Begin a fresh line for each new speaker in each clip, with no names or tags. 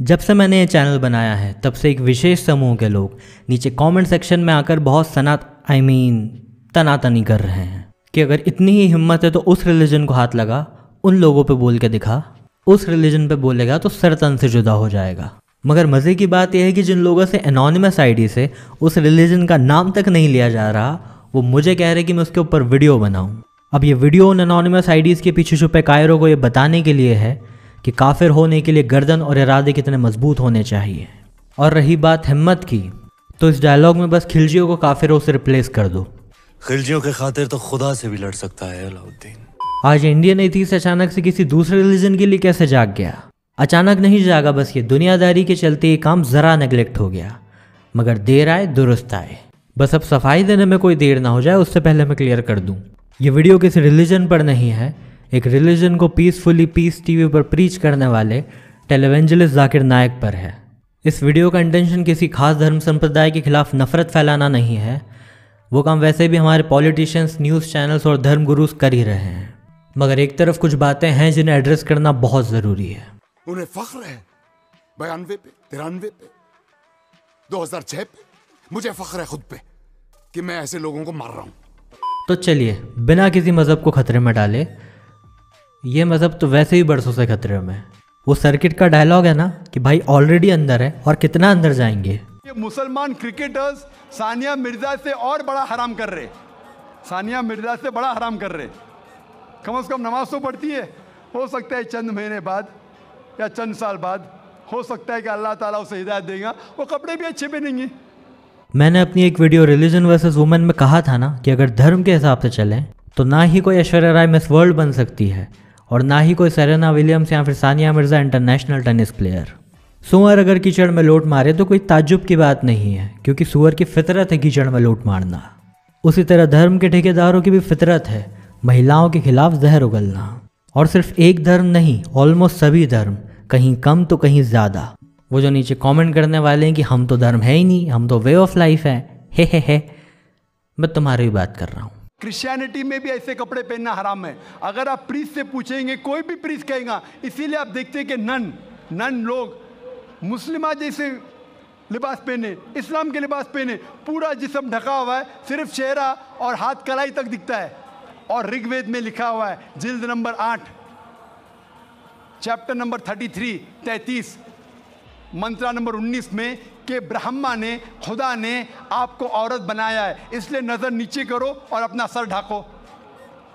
जब से मैंने ये चैनल बनाया है तब से एक विशेष समूह के लोग नीचे कमेंट सेक्शन में आकर बहुत सना आई I मीन mean, तनातनी कर रहे हैं कि अगर इतनी ही हिम्मत है तो उस रिलीजन को हाथ लगा उन लोगों पे बोल के दिखा उस रिलीजन पे बोलेगा तो सरतन से जुदा हो जाएगा मगर मज़े की बात यह है कि जिन लोगों से एनॉनमस आईडी से उस रिलीजन का नाम तक नहीं लिया जा रहा वो मुझे कह रहे कि मैं उसके ऊपर वीडियो बनाऊँ अब ये वीडियो उन अनोनमस आईडीज़ के पीछे छुपे कायरों को ये बताने के लिए है कि काफिर होने के लिए गर्दन और इरादे कितने मजबूत होने चाहिए और रही बात हिम्मत की तो इस डायलॉग में बस खिलजियों को काफिरों से रिप्लेस कर दो खिलजियों के खातिर तो खुदा से भी लड़ सकता है अलाउद्दीन आज इंडियन एथीस अचानक से किसी दूसरे रिलीजन के लिए कैसे जाग गया अचानक नहीं जागा बस ये दुनियादारी के चलते ये काम ज़रा नेग्लेक्ट हो गया मगर देर आए दुरुस्त आए बस अब सफाई देने में कोई देर ना हो जाए उससे पहले मैं क्लियर कर दूं ये वीडियो किसी रिलीजन पर नहीं है एक रिलीजन को पीसफुली पीस टीवी पर प्रीच करने वाले टेलीवेंजलिस्ट जाकिर नायक पर है इस वीडियो का इंटेंशन किसी खास धर्म संप्रदाय के खिलाफ नफरत फैलाना नहीं है वो काम वैसे भी हमारे पॉलिटिशियंस न्यूज़ चैनल्स और धर्म गुरुज कर ही रहे हैं मगर एक तरफ कुछ बातें हैं जिन्हें एड्रेस करना बहुत ज़रूरी है
उन्हें फख्र है बयानवे पे तिरानवे पे दो हजार 2006 पे मुझे फख्र है खुद पे कि मैं ऐसे लोगों को मार रहा हूँ
तो चलिए बिना किसी मज़हब को ख़तरे में डाले ये मज़हब तो वैसे ही बरसों से खतरे में वो सर्किट का डायलॉग है ना कि भाई ऑलरेडी अंदर है और कितना अंदर जाएंगे
ये मुसलमान क्रिकेटर्स सानिया मिर्जा से और बड़ा हराम कर रहे सानिया मिर्जा से बड़ा हराम कर रहे कम अज़ कम नमाज तो पढ़ती है हो सकता है चंद महीने बाद या चंद साल बाद हो सकता है कि अल्लाह ताला उसे हिदायत देगा वो कपड़े भी अच्छे पहनेंगे
मैंने अपनी एक वीडियो रिलीजन वर्सेज वुमेन में कहा था ना कि अगर धर्म के हिसाब से चलें तो ना ही कोई ऐश्वर्या राय मिस वर्ल्ड बन सकती है और ना ही कोई सेरेना विलियम्स या फिर Sania Mirza international tennis player सुअर अगर कीचड़ में लोट मारे तो कोई ताजुब की बात नहीं है क्योंकि सुअर की फितरत है कीचड़ में लोट मारना उसी तरह धर्म के ठेकेदारों की भी फितरत है महिलाओं के खिलाफ जहर उगलना और सिर्फ एक धर्म नहीं ऑलमोस्ट सभी धर्म कहीं कम तो कहीं ज़्यादा वो जो नीचे कमेंट करने वाले हैं कि हम तो धर्म है ही नहीं हम तो वे ऑफ लाइफ है हे हे हे मैं तुम्हारी बात कर रहा हूँ
क्रिश्चियनिटी में भी ऐसे कपड़े पहनना हराम है अगर आप प्रीस से पूछेंगे कोई भी प्रीस कहेगा इसीलिए आप देखते हैं कि नन नन लोग मुस्लिमा जैसे लिबास पहने इस्लाम के लिबास पहने पूरा जिसम ढका हुआ है सिर्फ चेहरा और हाथ कलाई तक दिखता है और ऋग्वेद में लिखा हुआ है जिल्द नंबर आठ चैप्टर नंबर थर्टी थ्री तैंतीस मंत्रा नंबर उन्नीस में कि ब्रह्मा ने खुदा ने आपको औरत बनाया है इसलिए नज़र नीचे करो और अपना सर ढाको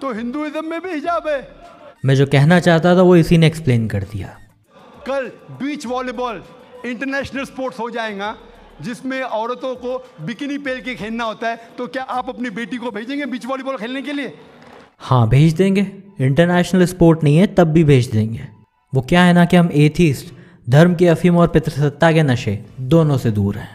तो हिंदुज़म में भी हिजाब है
मैं जो कहना चाहता था वो इसी ने एक्सप्लेन कर दिया
कल बीच वॉलीबॉल इंटरनेशनल स्पोर्ट्स हो जाएगा जिसमें औरतों को बिकिनी पहन के खेलना होता है तो क्या आप अपनी बेटी को भेजेंगे बीच वॉलीबॉल खेलने के लिए
हाँ भेज देंगे इंटरनेशनल स्पोर्ट नहीं है तब भी भेज देंगे वो क्या है ना कि हम एथीस्ट धर्म की अफीम और पितृसत्ता के नशे दोनों से दूर हैं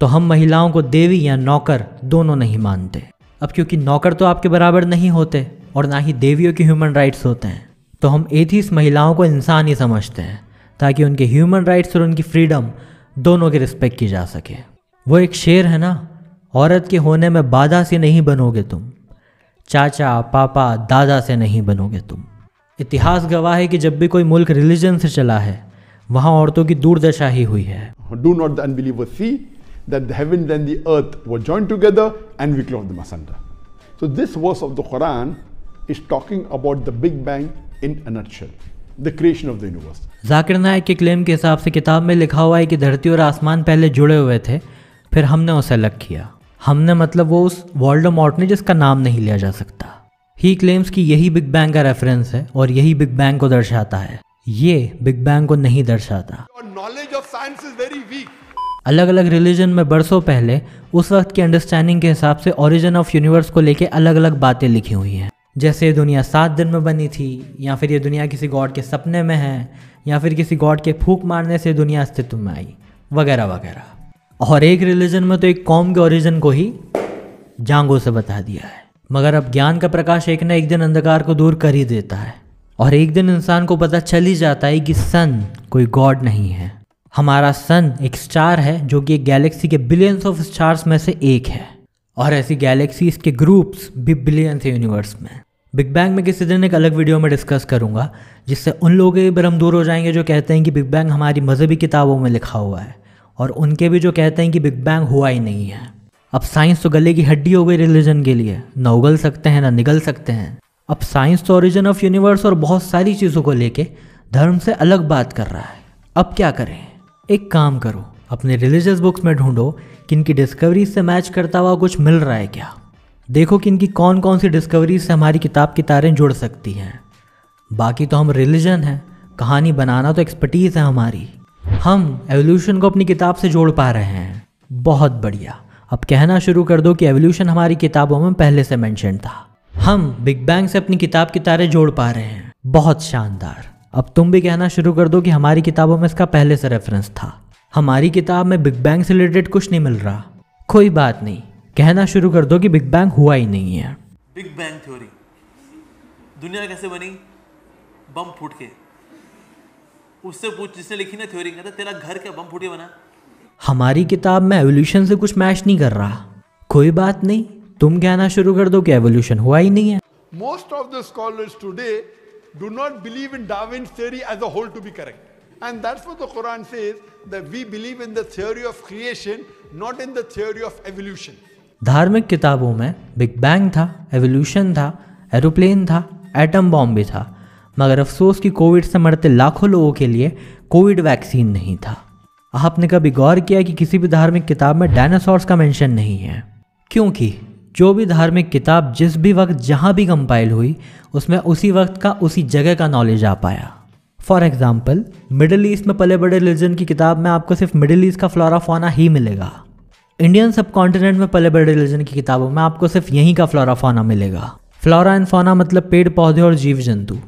तो हम महिलाओं को देवी या नौकर दोनों नहीं मानते अब क्योंकि नौकर तो आपके बराबर नहीं होते और ना ही देवियों के ह्यूमन राइट्स होते हैं तो हम एथीस महिलाओं को इंसान ही समझते हैं ताकि उनके ह्यूमन राइट्स और उनकी फ्रीडम दोनों की रिस्पेक्ट की जा सके वो एक शेर है ना औरत के होने में बाधा से नहीं बनोगे तुम चाचा पापा दादा से नहीं बनोगे तुम इतिहास गवाह है कि जब भी कोई मुल्क रिलीजन से चला है वहां औरतों की दुर्दशा ही हुई है
do not the unbeliever see that the heaven and the earth were joined together and we clove them asunder so this verse of the quran is talking about the big bang in a nutshell the creation of the universe
Zakir Naik के claim के हिसाब से किताब में लिखा हुआ है कि धरती और आसमान पहले जुड़े हुए थे फिर हमने उसे अलग किया हमने मतलब वो उस वर्ल्ड मॉट ने जिसका नाम नहीं लिया जा सकता ही क्लेम्स की यही बिग बैंग का रेफरेंस है और यही बिग बैंग को दर्शाता है ये बिग बैंग को नहीं दर्शाता knowledge of science is very weak अलग अलग रिलीजन में बरसों पहले उस वक्त की अंडरस्टैंडिंग के हिसाब से ओरिजिन ऑफ यूनिवर्स को लेके अलग अलग बातें लिखी हुई हैं जैसे दुनिया सात दिन में बनी थी या फिर ये दुनिया किसी गॉड के सपने में है या फिर किसी गॉड के फूक मारने से दुनिया अस्तित्व में आई वगैरह वगैरह और एक रिलीजन में तो एक कॉम के ओरिजिन को ही जांगों से बता दिया है मगर अब ज्ञान का प्रकाश एक ना एक दिन अंधकार को दूर कर ही देता है और एक दिन इंसान को पता चल ही जाता है कि सन कोई गॉड नहीं है हमारा सन एक स्टार है जो कि एक गैलेक्सी के बिलियंस ऑफ स्टार्स में से एक है और ऐसी गैलेक्सीज के ग्रुप्स भी बिलियंस है यूनिवर्स में बिग बैंग में किसी दिन एक अलग वीडियो में डिस्कस करूंगा जिससे उन लोगों के भी हम दूर हो जाएंगे जो कहते हैं कि बिग बैंग हमारी मजहबी किताबों में लिखा हुआ है और उनके भी जो कहते हैं कि बिग बैंग हुआ ही नहीं है अब साइंस तो गले की हड्डी हो गई रिलीजन के लिए ना उगल सकते हैं ना निगल सकते हैं अब साइंस तो ओरिजिन ऑफ यूनिवर्स और बहुत सारी चीज़ों को लेके धर्म से अलग बात कर रहा है अब क्या करें एक काम करो अपने रिलीजियस बुक्स में ढूंढो कि इनकी डिस्कवरीज से मैच करता हुआ कुछ मिल रहा है क्या देखो कि इनकी कौन कौन सी डिस्कवरीज से हमारी किताब की तारें जुड़ सकती हैं बाकी तो हम रिलीजन हैं कहानी बनाना तो एक्सपर्टीज़ है हमारी हम एवोल्यूशन को अपनी किताब से जोड़ पा रहे हैं बहुत बढ़िया अब कहना शुरू कर दो कि एवोल्यूशन हमारी किताबों में पहले से मैंशन था हम बिग बैंग से अपनी किताब की तारे जोड़ पा रहे हैं बहुत शानदार अब तुम भी कहना शुरू कर दो कि हमारी किताबों में इसका पहले से रेफरेंस था हमारी किताब में बिग बैंग से रिलेटेड कुछ नहीं मिल रहा कोई बात नहीं कहना शुरू कर दो कि बिग बैंग हुआ ही नहीं है बिग बैंग थ्योरी दुनिया कैसे बनी बम फूट के उससे पूछ जिसने लिखी ना थ्योरी कहता तेरा घर क्या बम फूट के बना हमारी किताब में एवोल्यूशन से कुछ मैच नहीं कर रहा कोई बात नहीं तुम कहना शुरू कर दो कि एवोल्यूशन हुआ ही नहीं है
most of the scholars today do not believe in Darwin theory as a whole to be correct and that's what the Quran says that we believe in the theory of creation not in the theory of evolution
धार्मिक किताबों में big bang था evolution था aeroplane था atom bomb भी था मगर अफसोस कि कोविड से मरते लाखों लोगों के लिए कोविड वैक्सीन नहीं था आपने कभी गौर किया कि किसी भी धार्मिक किताब में डायनासोर्स का मेंशन नहीं है क्योंकि जो भी धार्मिक किताब जिस भी वक्त जहाँ भी कंपाइल हुई उसमें उसी वक्त का उसी जगह का नॉलेज आ पाया फॉर एग्ज़ाम्पल मिडल ईस्ट में पले बड़े रिलीजन की किताब में आपको सिर्फ मिडल ईस्ट का फ्लोरा फोना ही मिलेगा इंडियन सब कॉन्टिनेंट में पले बड़े रिलीजन की किताबों में आपको सिर्फ यहीं का फ्लोरा फोना मिलेगा फ्लोरा एंड फोना मतलब पेड़ पौधे और जीव जंतु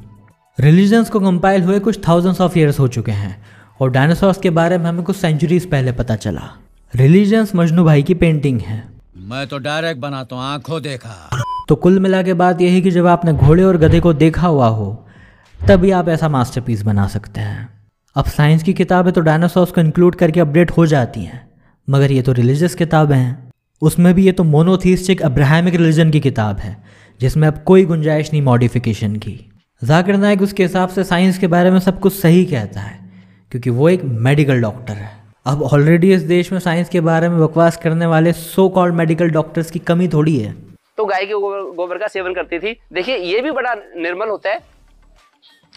रिलीजन्स को कंपाइल हुए कुछ थाउजेंड्स ऑफ ईयर्स हो चुके हैं और डायनासॉर्स के बारे में हमें कुछ सेंचुरीज पहले पता चला रिलीजन्स मजनू भाई की पेंटिंग है मैं तो डायरेक्ट बनाता हूँ आंखों देखा तो कुल मिला के बात यही कि जब आपने घोड़े और गधे को देखा हुआ हो तभी आप ऐसा मास्टरपीस बना सकते हैं अब साइंस की किताबें तो डायनासोर्स को इंक्लूड करके अपडेट हो जाती हैं मगर ये तो रिलीजियस किताबें हैं उसमें भी ये तो मोनोथीस्टिक अब्राहमिक रिलीजन की किताब है जिसमें अब कोई गुंजाइश नहीं मॉडिफिकेशन की जाकिर नायक उसके हिसाब से साइंस के बारे में सब कुछ सही कहता है क्योंकि वो एक मेडिकल डॉक्टर है अब ऑलरेडी इस देश में साइंस के बारे में बकवास करने वाले सो कॉल्ड मेडिकल डॉक्टर्स की कमी थोड़ी है तो गाय के गोबर, गोबर का सेवन करती थी देखिए ये भी बड़ा निर्मल होता है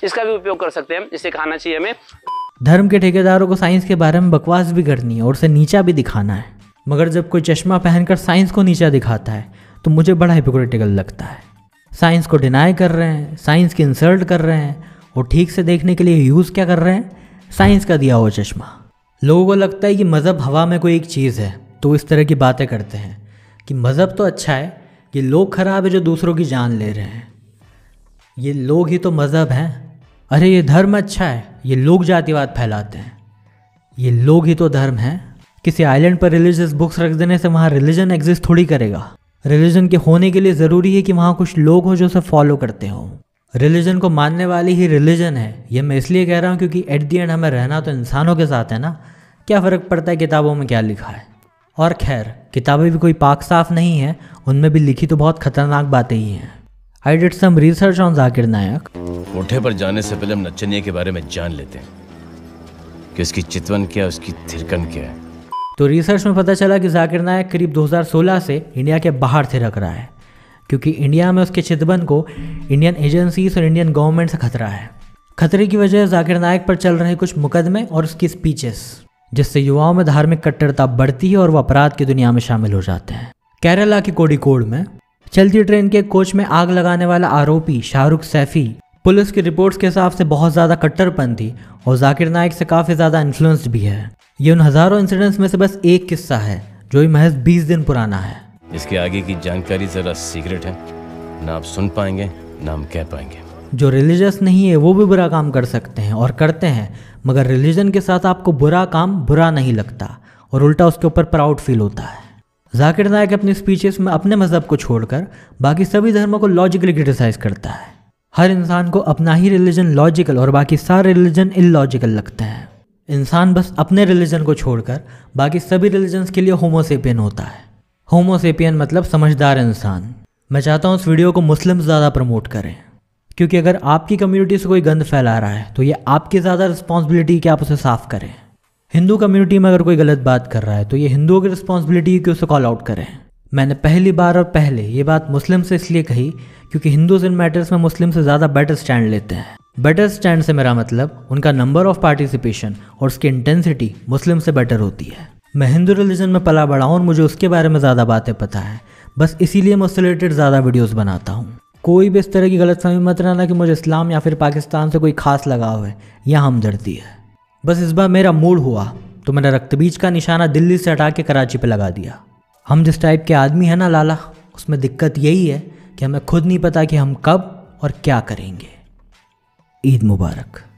इसका भी उपयोग कर सकते हैं इसे खाना चाहिए हमें धर्म के ठेकेदारों को साइंस के बारे में बकवास भी करनी है और उसे नीचा भी दिखाना है मगर जब कोई चश्मा पहनकर साइंस को नीचा दिखाता है तो मुझे बड़ा हिपोक्रिटिकल लगता है साइंस को डिनाई कर रहे हैं साइंस की इंसल्ट कर रहे हैं और ठीक से देखने के लिए यूज़ क्या कर रहे हैं साइंस का दिया हुआ चश्मा लोगों को लगता है कि मज़हब हवा में कोई एक चीज़ है तो इस तरह की बातें करते हैं कि मज़हब तो अच्छा है ये लोग ख़राब है जो दूसरों की जान ले रहे हैं ये लोग ही तो मज़हब हैं अरे ये धर्म अच्छा है ये लोग जातिवाद फैलाते हैं ये लोग ही तो धर्म हैं किसी आइलैंड पर रिलीजियस बुक्स रख देने से वहाँ रिलीजन एग्जिस्ट थोड़ी करेगा रिलीजन के होने के लिए ज़रूरी है कि वहाँ कुछ लोग हों जो उसे फॉलो करते हों रिलीजन को मानने वाली ही रिलीजन है ये मैं इसलिए कह रहा हूँ क्योंकि एट दी एंड हमें रहना तो इंसानों के साथ है ना क्या फ़र्क पड़ता है किताबों में क्या लिखा है और खैर किताबें भी कोई पाक साफ नहीं है उनमें भी लिखी तो बहुत खतरनाक बातें ही हैं I did some research on Zakir Naik कोठे पर जाने से पहले हम नचनिया के बारे में जान लेते हैं कि उसकी चितवन क्या उसकी थिरकन क्या है तो रिसर्च में पता चला कि जाकिर नायक करीब 2016 से इंडिया के बाहर थिरक रहा है क्योंकि इंडिया में उसके चितवन को इंडियन एजेंसीज और इंडियन गवर्नमेंट से खतरा है खतरे की वजह जाकिर नायक पर चल रहे कुछ मुकदमे और उसकी स्पीचेस जिससे युवाओं में धार्मिक कट्टरता बढ़ती है और वह अपराध की दुनिया में शामिल हो जाते हैं केरला के कोडिकोड में चलती ट्रेन के कोच में आग लगाने वाला आरोपी शाहरुख सैफी पुलिस की रिपोर्ट्स के हिसाब से बहुत ज़्यादा कट्टरपंथी और जाकिर नायक से काफ़ी ज़्यादा इन्फ्लुएंस्ड भी है ये उन हज़ारों इंसिडेंट्स में से बस एक किस्सा है जो ही महज बीस दिन पुराना है इसके आगे की जानकारी ज़रा सीक्रेट है ना आप सुन पाएंगे ना हम कह पाएंगे जो रिलीजियस नहीं है वो भी बुरा काम कर सकते हैं और करते हैं मगर रिलीजन के साथ आपको बुरा काम बुरा नहीं लगता और उल्टा उसके ऊपर प्राउड फील होता है जाकिर नायक अपनी स्पीचेस में अपने मज़हब को छोड़कर बाकी सभी धर्मों को लॉजिकली क्रिटिसाइज करता है हर इंसान को अपना ही रिलीजन लॉजिकल और बाकी सारे रिलीजन इलॉजिकल लगते हैं इंसान बस अपने रिलीजन को छोड़कर बाकी सभी रिलीजन्स के लिए होमोसेपियन होता है होमोसेपियन मतलब समझदार इंसान मैं चाहता हूँ उस वीडियो को मुस्लिम ज़्यादा प्रमोट करें क्योंकि अगर आपकी कम्युनिटी से कोई गंद फैला रहा है तो ये आपकी ज़्यादा रिस्पॉन्सिबिलिटी कि आप उसे साफ़ करें हिंदू कम्युनिटी में अगर कोई गलत बात कर रहा है तो ये हिंदुओं की रिस्पॉन्सिबिलिटी है कि उसे कॉल आउट करें मैंने पहली बार और पहले ये बात मुस्लिम से इसलिए कही क्योंकि हिंदूज इन मैटर्स में मुस्लिम से ज़्यादा बेटर स्टैंड लेते हैं बेटर स्टैंड से मेरा मतलब उनका नंबर ऑफ पार्टिसिपेशन और उसकी इंटेंसिटी मुस्लिम से बेटर होती है मैं हिंदू रिलीजन में पला बढ़ाऊँ और मुझे उसके बारे में ज़्यादा बातें पता है बस इसीलिए मैं उससे रिलेटेड ज़्यादा वीडियोज़ बनाता हूँ कोई भी इस तरह की गलत फहमी मत रहना कि मुझे इस्लाम या फिर पाकिस्तान से कोई खास लगाव है या हमदर्दी है बस इस बार मेरा मूड हुआ तो मैंने रक्तबीज का निशाना दिल्ली से हटा के कराची पर लगा दिया हम जिस टाइप के आदमी हैं ना लाला उसमें दिक्कत यही है कि हमें खुद नहीं पता कि हम कब और क्या करेंगे ईद मुबारक